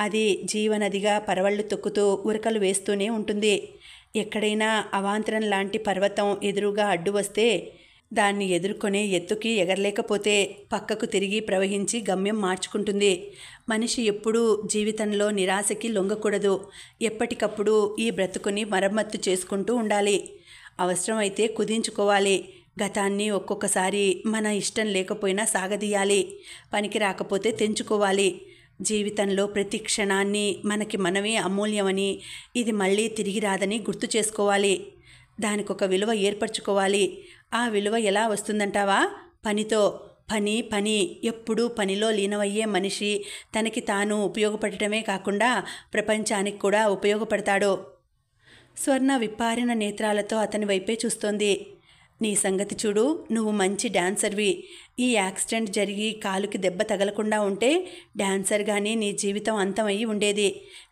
అది జీవనదిగా పరవళ్ళు తొక్కుతూ ఉరకలు వేస్తూనే ఉంటుంది ఎక్కడైనా అవాంతరం లాంటి పర్వతం ఎదురుగా అడ్డు వస్తే దాన్ని ఎదుర్కొనే ఎత్తుకి ఎగరలేకపోతే పక్కకు తిరిగి ప్రవహించి గమ్యం మార్చుకుంటుంది మనిషి ఎప్పుడూ జీవితంలో నిరాశకి లొంగకూడదు ఎప్పటికప్పుడు ఈ బ్రతుకుని మరమ్మత్తు చేసుకుంటూ ఉండాలి అవసరమైతే కుదించుకోవాలి గతాన్ని ఒక్కొక్కసారి మన ఇష్టం లేకపోయినా సాగదీయాలి పనికి రాకపోతే తెంచుకోవాలి జీవితంలో ప్రతి క్షణాన్ని మనకి మనమే అమూల్యమని ఇది మళ్ళీ తిరిగి రాదని గుర్తు చేసుకోవాలి దానికొక విలువ ఏర్పరచుకోవాలి ఆ విలువ ఎలా వస్తుందంటావా పనితో పని పని ఎప్పుడూ పనిలో లీనమయ్యే మనిషి తనకి తాను ఉపయోగపడటమే కాకుండా ప్రపంచానికి కూడా ఉపయోగపడతాడు స్వర్ణ విప్పారిన నేత్రాలతో అతని వైపే చూస్తోంది నీ సంగతి చూడు నువ్వు మంచి డాన్సర్వి ఈ యాక్సిడెంట్ జరిగి కాలుకి దెబ్బ తగలకుండా ఉంటే డాన్సర్గాని నీ జీవితం అంతమయ్యి ఉండేది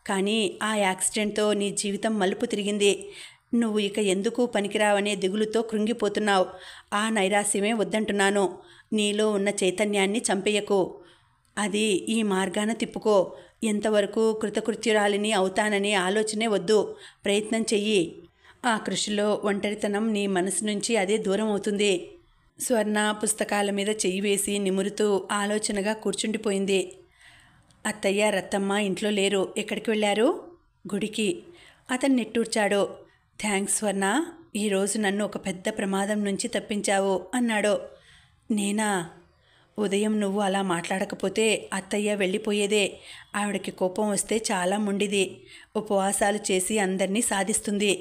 కానీ ఆ యాక్సిడెంట్తో నీ జీవితం మలుపు తిరిగింది నువ్వు ఇక ఎందుకు పనికిరావనే దిగులుతో కృంగిపోతున్నావు ఆ నైరాస్యమే వద్దంటున్నాను నీలో ఉన్న చైతన్యాన్ని చంపేయకు అది ఈ మార్గాన తిప్పుకో ఎంతవరకు కృతకృత్యురాలిని అవుతానని ఆలోచనే వద్దు ప్రయత్నం చెయ్యి ఆ కృషిలో ఒంటరితనం నీ మనసు నుంచి అదే దూరం అవుతుంది స్వర్ణ పుస్తకాల మీద చెయ్యి వేసి నిమురుతూ ఆలోచనగా కూర్చుండిపోయింది అత్తయ్య రత్తమ్మ ఇంట్లో లేరు ఎక్కడికి వెళ్ళారు గుడికి అతను నెట్టూర్చాడు థ్యాంక్స్ స్వర్ణ ఈరోజు నన్ను ఒక పెద్ద ప్రమాదం నుంచి తప్పించావు అన్నాడు నేనా ఉదయం నువ్వు అలా మాట్లాడకపోతే అత్తయ్య వెళ్ళిపోయేదే ఆవిడకి కోపం వస్తే చాలా ముండిది ఉపవాసాలు చేసి అందరినీ సాధిస్తుంది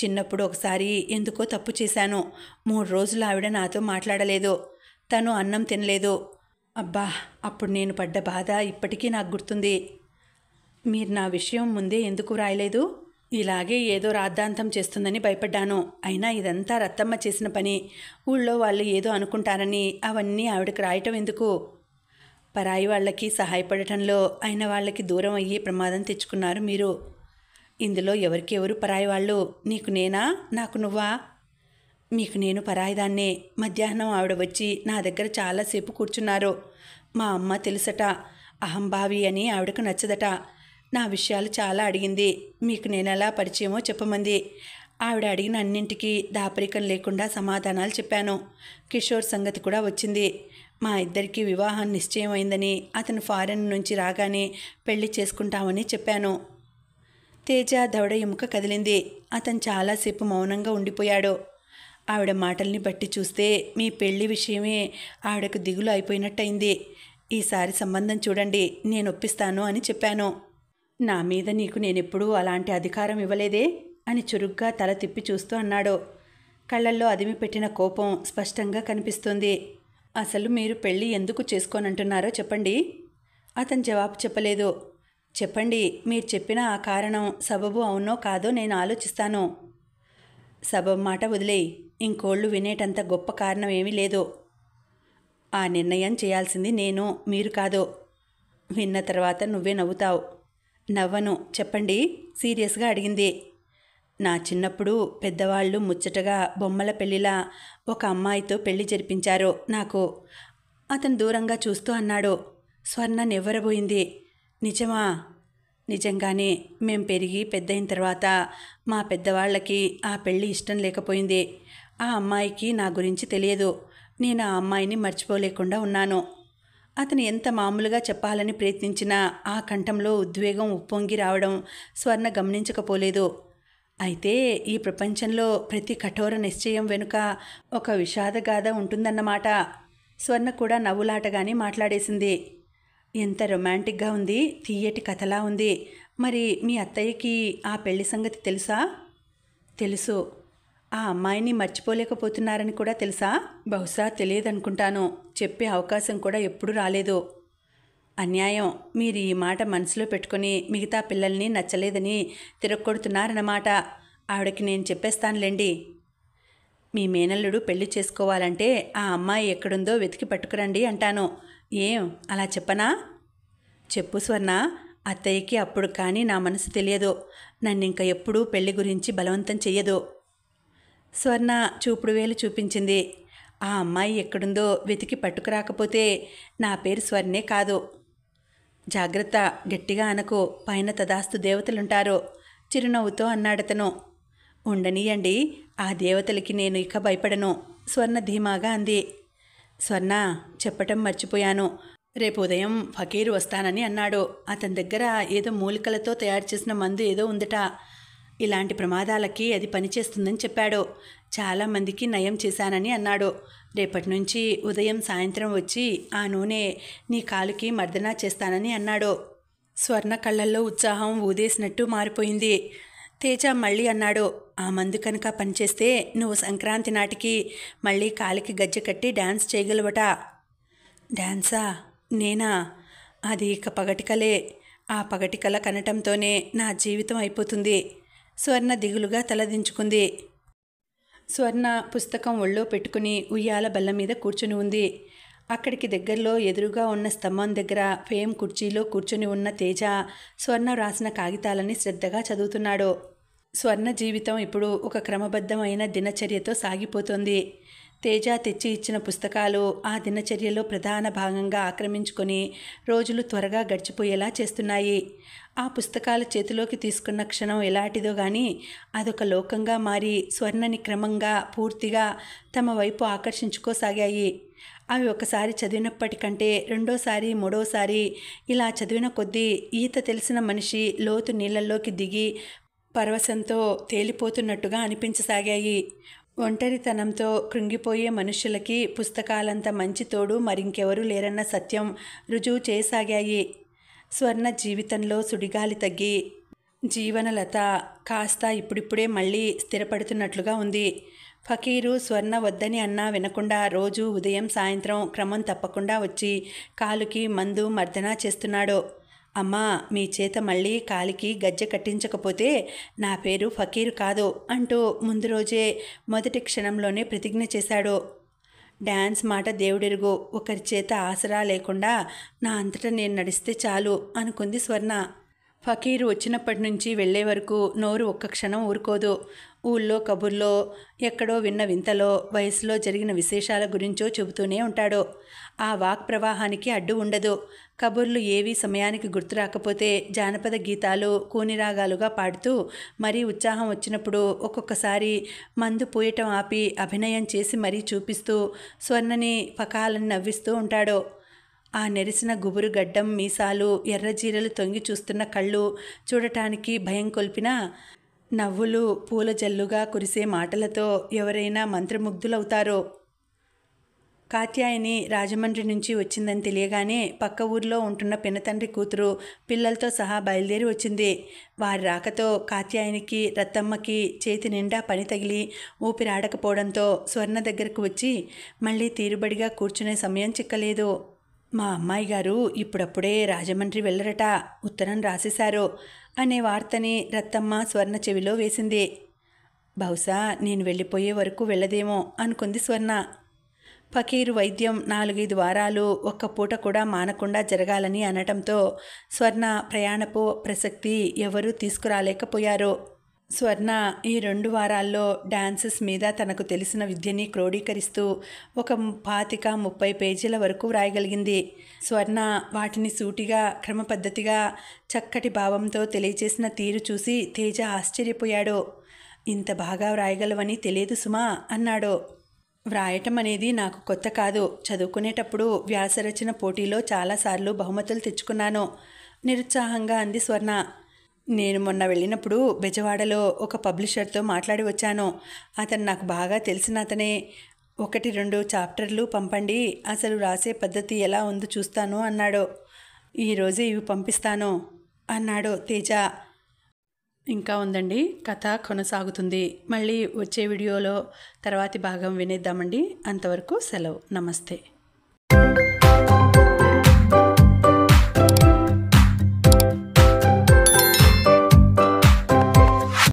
చిన్నప్పుడు ఒకసారి ఎందుకో తప్పు చేశాను మూడు రోజులు ఆవిడ నాతో మాట్లాడలేదు తను అన్నం తినలేదు అబ్బా అప్పుడు నేను పడ్డ బాధ ఇప్పటికీ నాకు గుర్తుంది మీరు నా విషయం ముందే ఎందుకు రాయలేదు ఇలాగే ఏదో రాద్ధాంతం చేస్తుందని భయపడ్డాను అయినా ఇదంతా రత్తమ్మ చేసిన పని ఊళ్ళో వాళ్ళు ఏదో అనుకుంటారని అవన్నీ ఆవిడకు రాయటం ఎందుకు పరాయి వాళ్ళకి సహాయపడటంలో అయిన వాళ్ళకి దూరం అయ్యే ప్రమాదం తెచ్చుకున్నారు మీరు ఇందులో ఎవరికి ఎవరు పరాయి వాళ్ళు నీకు నేనా నాకు నువ్వా మీకు నేను పరాయిదాన్నే మధ్యాహ్నం ఆవిడ వచ్చి నా దగ్గర చాలాసేపు కూర్చున్నారు మా అమ్మ తెలుసట అహంభావి అని ఆవిడకు నచ్చదట నా విషయాలు చాలా అడిగింది మీకు నేను ఎలా పరిచయమో చెప్పమంది ఆవిడ అడిగిన అన్నింటికీ దాపరికం లేకుండా సమాధానాలు చెప్పాను కిషోర్ సంగతి కూడా వచ్చింది మా ఇద్దరికి వివాహం నిశ్చయమైందని అతను ఫారెన్ నుంచి రాగానే పెళ్లి చేసుకుంటామని చెప్పాను తేజ దవడ ఎముక కదిలింది అతను చాలాసేపు మౌనంగా ఉండిపోయాడు ఆవిడ మాటల్ని బట్టి చూస్తే మీ పెళ్లి విషయమే ఆవిడకు దిగులు అయిపోయినట్టయింది ఈసారి సంబంధం చూడండి నేను ఒప్పిస్తాను అని చెప్పాను నా మీద నీకు నేనెప్పుడూ అలాంటి అధికారం ఇవ్వలేదే అని చురుగ్గా తల తిప్పి చూస్తూ అన్నాడు కళ్ళల్లో అదిమి పెట్టిన కోపం స్పష్టంగా కనిపిస్తుంది అసలు మీరు పెళ్ళి ఎందుకు చేసుకోనంటున్నారో చెప్పండి అతను జవాబు చెప్పలేదు చెప్పండి మీరు చెప్పిన ఆ కారణం సబబు అవునో కాదో నేను ఆలోచిస్తాను సబబు మాట వదిలేయి ఇంకోళ్ళు వినేటంత గొప్ప కారణం ఏమీ లేదు ఆ నిర్ణయం చేయాల్సింది నేను మీరు కాదు విన్న తర్వాత నువ్వే నవ్వుతావు నవ్వను చెప్పండి సీరియస్గా అడిగింది నా చిన్నప్పుడు పెద్దవాళ్ళు ముచ్చటగా బొమ్మల పెళ్లిలా ఒక అమ్మాయితో పెళ్లి జరిపించారు నాకు అతను దూరంగా చూస్తూ అన్నాడు స్వర్ణ నివ్వరబోయింది నిజమా నిజంగానే మేం పెరిగి పెద్దయిన తర్వాత మా పెద్దవాళ్ళకి ఆ పెళ్ళి ఇష్టం లేకపోయింది ఆ అమ్మాయికి నా గురించి తెలియదు నేను ఆ అమ్మాయిని మర్చిపోలేకుండా ఉన్నాను అతను ఎంత మామూలుగా చెప్పాలని ప్రయత్నించినా ఆ కంఠంలో ఉద్వేగం ఉప్పొంగి రావడం స్వర్ణ గమనించకపోలేదు అయితే ఈ ప్రపంచంలో ప్రతి కఠోర నిశ్చయం వెనుక ఒక విషాదగాథ ఉంటుందన్నమాట స్వర్ణ కూడా నవ్వులాటగానే మాట్లాడేసింది ఎంత రొమాంటిక్గా ఉంది తీయటి కథలా ఉంది మరి మీ అత్తయ్యకి ఆ పెళ్లి సంగతి తెలుసా తెలుసు ఆ అమ్మాయిని మర్చిపోలేకపోతున్నారని కూడా తెలుసా బహుశా తెలియదనుకుంటాను చెప్పే అవకాశం కూడా ఎప్పుడూ రాలేదు అన్యాయం మీరు ఈ మాట మనసులో పెట్టుకుని మిగతా పిల్లల్ని నచ్చలేదని తిరగొడుతున్నారన్నమాట ఆవిడకి నేను చెప్పేస్తానులేండి మీ మేనల్లుడు పెళ్లి చేసుకోవాలంటే ఆ అమ్మాయి ఎక్కడుందో వెతికి పట్టుకురండి అంటాను ఏం అలా చెప్పనా చెప్పు స్వర్ణ అత్తయ్యకి అప్పుడు కానీ నా మనసు తెలియదు నన్ను ఇంకా ఎప్పుడూ పెళ్లి గురించి బలవంతం చెయ్యదు స్వర్ణ చూపుడు వేలు చూపించింది ఆ అమ్మాయి ఎక్కడుందో వెతికి పట్టుకురాకపోతే నా పేరు స్వర్ణే కాదు జాగ్రత్త గట్టిగా అనకు పైన తదాస్తు దేవతలుంటారు చిరునవ్వుతో అన్నాడతను ఉండనీయండి ఆ దేవతలకి నేను ఇక భయపడను స్వర్ణ ధీమాగా అంది స్వర్ణ చెప్పటం మర్చిపోయాను రేపు ఉదయం ఫకీర్ వస్తానని అన్నాడు అతని దగ్గర ఏదో మూలికలతో తయారు చేసిన మందు ఏదో ఉందట ఇలాంటి ప్రమాదాలకి అది పనిచేస్తుందని చెప్పాడు చాలామందికి నయం చేశానని అన్నాడు రేపటి నుంచి ఉదయం సాయంత్రం వచ్చి ఆ నూనె నీ కాలుకి మర్దనా చేస్తానని అన్నాడు స్వర్ణ కళ్ళల్లో ఉత్సాహం ఊదేసినట్టు మారిపోయింది తేజ మళ్ళీ అన్నాడు ఆ మందు కనుక పనిచేస్తే నువ్వు సంక్రాంతి నాటికి మళ్ళీ కాలికి గజ్జె కట్టి డ్యాన్స్ చేయగలవట డ్యాన్సా నేనా అది ఇక పగటికలే ఆ పగటికల కనటంతోనే నా జీవితం అయిపోతుంది స్వర్ణ దిగులుగా తలదించుకుంది స్వర్ణ పుస్తకం ఒళ్ళో పెట్టుకుని ఉయ్యాల బల్ల మీద కూర్చుని ఉంది అక్కడికి దగ్గరలో ఎదురుగా ఉన్న స్తంభం దగ్గర ఫేమ్ కుర్చీలో కూర్చుని ఉన్న తేజ స్వర్ణ రాసిన కాగితాలని శ్రద్ధగా చదువుతున్నాడు స్వర్ణ జీవితం ఇప్పుడు ఒక క్రమబద్ధమైన దినచర్యతో సాగిపోతుంది తేజ తెచ్చి ఇచ్చిన పుస్తకాలు ఆ దినచర్యలో ప్రధాన భాగంగా ఆక్రమించుకొని రోజులు త్వరగా గడిచిపోయేలా చేస్తున్నాయి ఆ పుస్తకాలు చేతిలోకి తీసుకున్న క్షణం ఎలాంటిదో కానీ అదొక లోకంగా మారి స్వర్ణని క్రమంగా పూర్తిగా తమ వైపు ఆకర్షించుకోసాగాయి అవి ఒకసారి చదివినప్పటికంటే రెండోసారి మూడోసారి ఇలా చదివిన కొద్దీ ఈత తెలిసిన మనిషి లోతు నీళ్ళల్లోకి దిగి పరవశంతో తేలిపోతున్నట్టుగా అనిపించసాగాయి ఒంటరితనంతో కృంగిపోయే మనుషులకి పుస్తకాలంత మంచి తోడు మరింకెవరూ లేరన్న సత్యం రుజువు చేయసాగాయి స్వర్ణ జీవితంలో సుడిగాలి తగ్గి జీవనలత కాస్త ఇప్పుడిప్పుడే మళ్ళీ స్థిరపడుతున్నట్లుగా ఉంది ఫకీరు స్వర్ణ వద్దని అన్నా వినకుండా రోజు ఉదయం సాయంత్రం క్రమం తప్పకుండా వచ్చి కాలుకి మందు మర్దన చేస్తున్నాడు అమ్మా మీ చేత మళ్ళీ కాలికి గజ్జె కట్టించకపోతే నా పేరు ఫకీరు కాదు అంటూ ముందు రోజే మొదటి క్షణంలోనే ప్రతిజ్ఞ చేశాడు డ్యాన్స్ మాట దేవుడెరుగో ఒకరి చేత ఆసరా లేకుండా నా అంతటా నేను నడిస్తే చాలు అనుకుంది స్వర్ణ ఫకీర్ వచ్చినప్పటి నుంచి వెళ్లే వరకు నోరు ఒక్క క్షణం ఊరుకోదు ఊళ్ళో కబుర్లో ఎక్కడో విన్న వింతలో వయసులో జరిగిన విశేషాల గురించో చెబుతూనే ఉంటాడు ఆ వాక్ ప్రవాహానికి అడ్డు ఉండదు కబుర్లు ఏవి సమయానికి గుర్తు రాకపోతే జానపద గీతాలు కూనిరాగాలుగా పాడుతూ మరీ ఉత్సాహం వచ్చినప్పుడు ఒక్కొక్కసారి మందు పూయటం ఆపి అభినయం చేసి మరీ చూపిస్తూ స్వర్ణని పకాలని నవ్విస్తూ ఉంటాడు ఆ నెరిసిన గుబురు గడ్డం మీసాలు ఎర్రజీరలు తొంగి చూస్తున్న కళ్ళు చూడటానికి భయం కొల్పిన నవ్వులు పూల జల్లుగా కురిసే మాటలతో ఎవరైనా మంత్రముగ్ధులవుతారో కాత్యాయని రాజమండ్రి నుంచి వచ్చిందని తెలియగానే పక్క ఊర్లో ఉంటున్న పినతండ్రి కూతురు పిల్లలతో సహా బయలుదేరి వచ్చింది వారి రాకతో కాత్యాయనికి రత్తమ్మకి చేతి నిండా పని తగిలి ఊపిరాడకపోవడంతో స్వర్ణ దగ్గరకు వచ్చి మళ్ళీ తీరుబడిగా కూర్చునే సమయం చిక్కలేదు మా అమ్మాయి గారు ఇప్పుడప్పుడే రాజమండ్రి వెళ్ళరట ఉత్తరం రాసేశారు అనే వార్తని రత్తమ్మ స్వర్ణ చెవిలో వేసింది బహుశా నేను వెళ్ళిపోయే వరకు వెళ్ళదేమో అనుకుంది స్వర్ణ ఫకీరు వైద్యం నాలుగైదు వారాలు ఒక్క పూట కూడా మానకుండా జరగాలని అనటంతో స్వర్ణ ప్రయాణపు ప్రసక్తి ఎవరూ తీసుకురాలేకపోయారు స్వర్ణ ఈ రెండు వారాల్లో డాన్సెస్ మీద తనకు తెలిసిన విద్యని క్రోడీకరిస్తూ ఒక పాతిక ముప్పై పేజీల వరకు వ్రాయగలిగింది స్వర్ణ వాటిని సూటిగా క్రమపద్ధతిగా చక్కటి భావంతో తెలియచేసిన తీరు చూసి తేజ ఆశ్చర్యపోయాడు ఇంత బాగా వ్రాయగలవని తెలియదు సుమా అన్నాడు వ్రాయటం అనేది నాకు కొత్త కాదు చదువుకునేటప్పుడు వ్యాసరచన పోటీలో చాలాసార్లు బహుమతులు తెచ్చుకున్నాను నిరుత్సాహంగా అంది స్వర్ణ నేను మొన్న వెళ్ళినప్పుడు బెజవాడలో ఒక పబ్లిషర్తో మాట్లాడి వచ్చాను అతను నాకు బాగా తెలిసిన అతనే ఒకటి రెండు చాప్టర్లు పంపండి అసలు రాసే పద్ధతి ఎలా ఉందో చూస్తాను అన్నాడు ఈరోజే ఇవి పంపిస్తాను అన్నాడు తేజ ఇంకా ఉందండి కథ కొనసాగుతుంది మళ్ళీ వచ్చే వీడియోలో తర్వాతి భాగం వినేద్దామండి అంతవరకు సెలవు నమస్తే